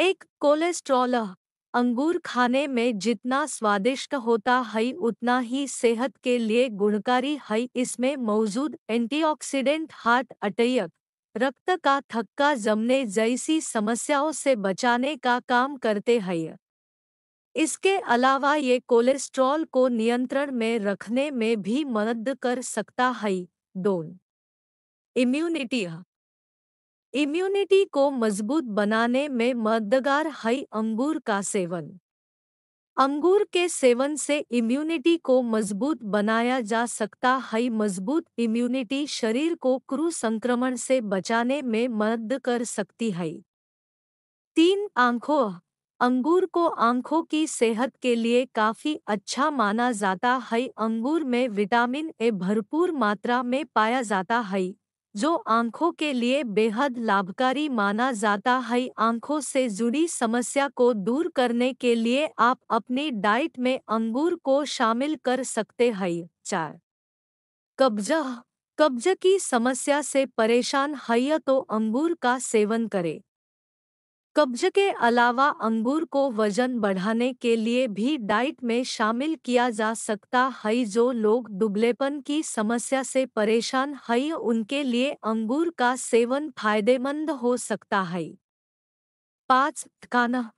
एक कोलेस्ट्रॉल अंगूर खाने में जितना स्वादिष्ट होता है उतना ही सेहत के लिए गुणकारी है इसमें मौजूद एंटीऑक्सीडेंट हार्ट अटैक रक्त का थक्का जमने जैसी समस्याओं से बचाने का काम करते हैं इसके अलावा ये कोलेस्ट्रॉल को नियंत्रण में रखने में भी मदद कर सकता है दोन इम्यूनिटी इम्यूनिटी को मजबूत बनाने में मददगार है अंगूर का सेवन अंगूर के सेवन से इम्यूनिटी को मजबूत बनाया जा सकता है मजबूत इम्यूनिटी शरीर को क्रू संक्रमण से बचाने में मदद कर सकती है तीन आंखों अंगूर को आंखों की सेहत के लिए काफ़ी अच्छा माना जाता है अंगूर में विटामिन ए भरपूर मात्रा में पाया जाता है जो आंखों के लिए बेहद लाभकारी माना जाता है आंखों से जुड़ी समस्या को दूर करने के लिए आप अपनी डाइट में अंगूर को शामिल कर सकते हैं चार कब्जा कब्ज की समस्या से परेशान है तो अंगूर का सेवन करें कब्ज के अलावा अंगूर को वजन बढ़ाने के लिए भी डाइट में शामिल किया जा सकता है जो लोग दुबलेपन की समस्या से परेशान है उनके लिए अंगूर का सेवन फायदेमंद हो सकता है पाँच खाना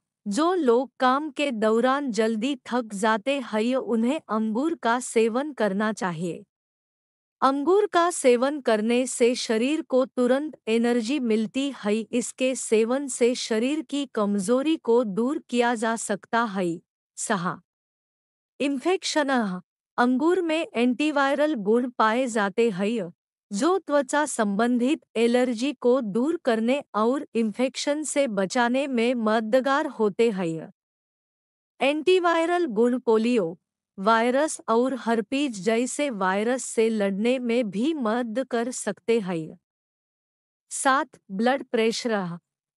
जो लोग काम के दौरान जल्दी थक जाते हैं उन्हें अंगूर का सेवन करना चाहिए अंगूर का सेवन करने से शरीर को तुरंत एनर्जी मिलती है इसके सेवन से शरीर की कमजोरी को दूर किया जा सकता है सहा इन्फेक्शन अंगूर में एंटीवायरल गुण पाए जाते हैं जो त्वचा संबंधित एलर्जी को दूर करने और इन्फेक्शन से बचाने में मददगार होते हैं एंटीवायरल गुण पोलियो वायरस और हर्पीज जैसे वायरस से लड़ने में भी मदद कर सकते हैं सात ब्लड प्रेशर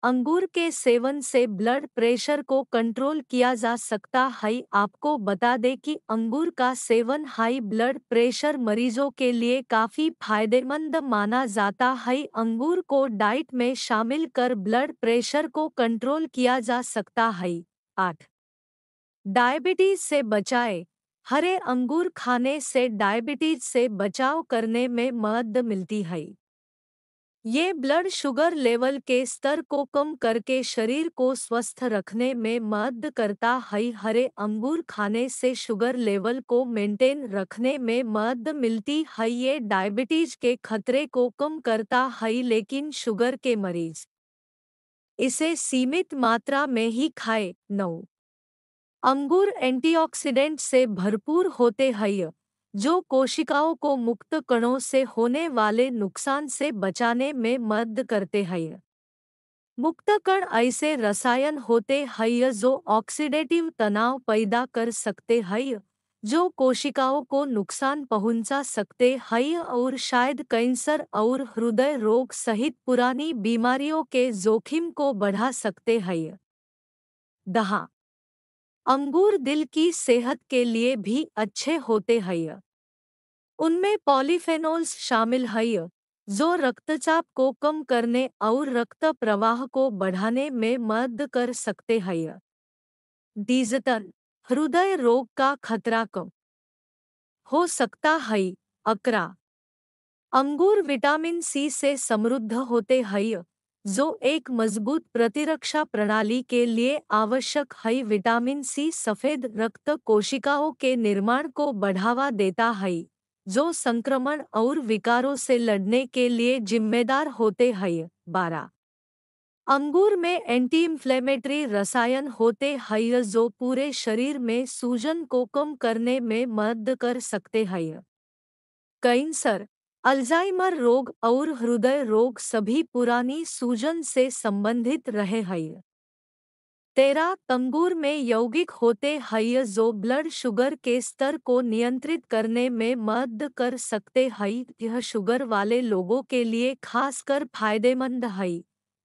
अंगूर के सेवन से ब्लड प्रेशर को कंट्रोल किया जा सकता है आपको बता दें कि अंगूर का सेवन हाई ब्लड प्रेशर मरीजों के लिए काफ़ी फायदेमंद माना जाता है अंगूर को डाइट में शामिल कर ब्लड प्रेशर को कंट्रोल किया जा सकता है आठ डायबिटीज से बचाए हरे अंगूर खाने से डायबिटीज से बचाव करने में मदद मिलती है ये ब्लड शुगर लेवल के स्तर को कम करके शरीर को स्वस्थ रखने में मदद करता है हरे अंगूर खाने से शुगर लेवल को मेंटेन रखने में मदद मिलती है ये डायबिटीज के खतरे को कम करता है लेकिन शुगर के मरीज इसे सीमित मात्रा में ही खाए नौ अंगूर एंटीऑक्सीडेंट से भरपूर होते हैं जो कोशिकाओं को मुक्त कणों से होने वाले नुकसान से बचाने में मदद करते हैं मुक्त कण ऐसे रसायन होते हैं जो ऑक्सीडेटिव तनाव पैदा कर सकते हैं जो कोशिकाओं को नुकसान पहुंचा सकते हैं और शायद कैंसर और हृदय रोग सहित पुरानी बीमारियों के जोखिम को बढ़ा सकते हैं दहा अंगूर दिल की सेहत के लिए भी अच्छे होते हैं उनमें पॉलीफेनोल्स शामिल है जो रक्तचाप को कम करने और रक्त प्रवाह को बढ़ाने में मदद कर सकते हैं डिजिटल हृदय रोग का खतरा कम हो सकता है अकरा अंगूर विटामिन सी से समृद्ध होते हैं जो एक मजबूत प्रतिरक्षा प्रणाली के लिए आवश्यक है विटामिन सी सफेद रक्त कोशिकाओं के निर्माण को बढ़ावा देता है जो संक्रमण और विकारों से लड़ने के लिए जिम्मेदार होते हैं बारह अंगूर में एंटी इन्फ्लेमेटरी रसायन होते हैं जो पूरे शरीर में सूजन को कम करने में मदद कर सकते हैं कैंसर अल्जाइमर रोग और हृदय रोग सभी पुरानी सूजन से संबंधित रहे हैं तेरा तंगूर में यौगिक होते हैं जो ब्लड शुगर के स्तर को नियंत्रित करने में मदद कर सकते हैं यह शुगर वाले लोगों के लिए खासकर फायदेमंद है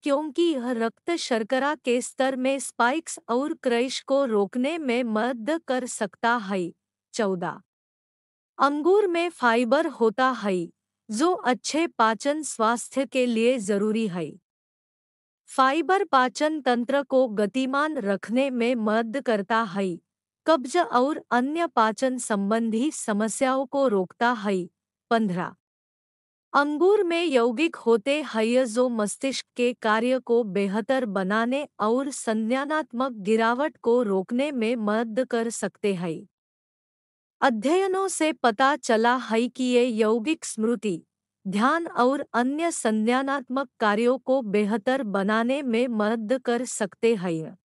क्योंकि यह रक्त शर्करा के स्तर में स्पाइक्स और क्रैश को रोकने में मदद कर सकता है चौदह अंगूर में फाइबर होता है जो अच्छे पाचन स्वास्थ्य के लिए जरूरी है फाइबर पाचन तंत्र को गतिमान रखने में मदद करता है कब्ज और अन्य पाचन संबंधी समस्याओं को रोकता है पंद्रह अंगूर में यौगिक होते हैं जो मस्तिष्क के कार्य को बेहतर बनाने और संज्ञानात्मक गिरावट को रोकने में मदद कर सकते हैं अध्ययनों से पता चला है कि ये यौगिक स्मृति ध्यान और अन्य संज्ञानात्मक कार्यों को बेहतर बनाने में मदद कर सकते हैं